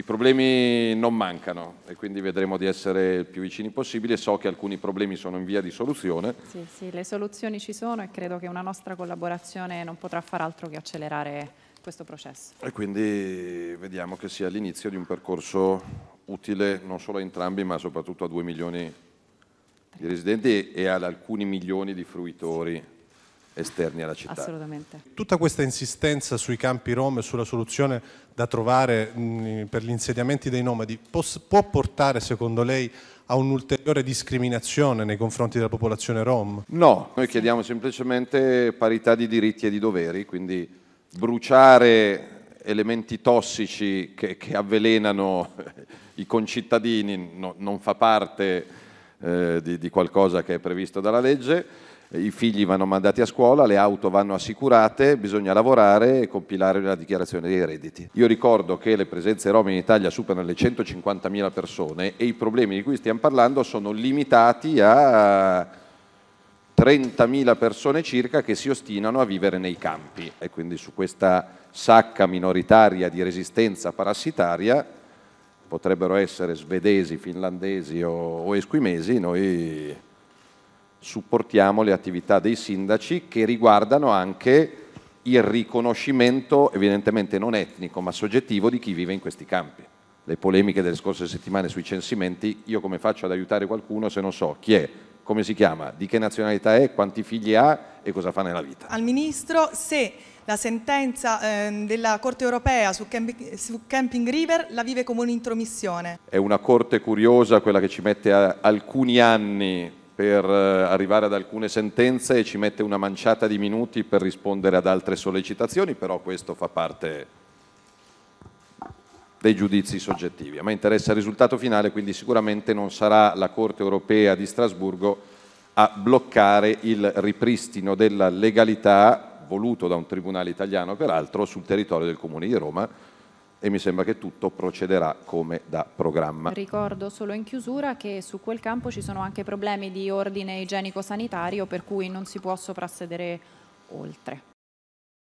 I problemi non mancano e quindi vedremo di essere il più vicini possibile. So che alcuni problemi sono in via di soluzione. Sì, sì, le soluzioni ci sono e credo che una nostra collaborazione non potrà far altro che accelerare questo processo. E quindi vediamo che sia l'inizio di un percorso utile non solo a entrambi ma soprattutto a 2 milioni di residenti e ad alcuni milioni di fruitori. Sì esterni alla città. Assolutamente. Tutta questa insistenza sui campi rom e sulla soluzione da trovare mm, per gli insediamenti dei nomadi può portare, secondo lei, a un'ulteriore discriminazione nei confronti della popolazione rom? No, noi chiediamo semplicemente parità di diritti e di doveri, quindi bruciare elementi tossici che, che avvelenano i concittadini no, non fa parte eh, di, di, qualcosa che è previsto dalla legge, i figli vanno mandati a scuola, le auto vanno assicurate, bisogna lavorare e compilare la dichiarazione dei redditi. Io ricordo che le presenze rom in Italia superano le 150.000 persone e i problemi di cui stiamo parlando sono limitati a 30.000 persone circa che si ostinano a vivere nei campi e quindi su questa sacca minoritaria di resistenza parassitaria potrebbero essere svedesi, finlandesi o, o esquimesi, noi supportiamo le attività dei sindaci che riguardano anche il riconoscimento evidentemente non etnico ma soggettivo di chi vive in questi campi. Le polemiche delle scorse settimane sui censimenti, io come faccio ad aiutare qualcuno se non so chi è come si chiama, di che nazionalità è, quanti figli ha e cosa fa nella vita. Al Ministro se la sentenza eh, della Corte europea su, campi su, Camping River la vive come un'intromissione. È una Corte curiosa quella che ci mette alcuni anni per eh, arrivare ad alcune sentenze e ci mette una manciata di minuti per rispondere ad altre sollecitazioni, però questo fa parte dei giudizi soggettivi. A me interessa il risultato finale, quindi sicuramente non sarà la Corte europea di Strasburgo a bloccare il ripristino della legalità voluto da un tribunale italiano, peraltro, sul territorio del Comune di Roma, e mi sembra che tutto procederà come da programma. Ricordo solo in chiusura che su quel campo ci sono anche problemi di ordine igienico-sanitario per cui non si può soprassedere oltre.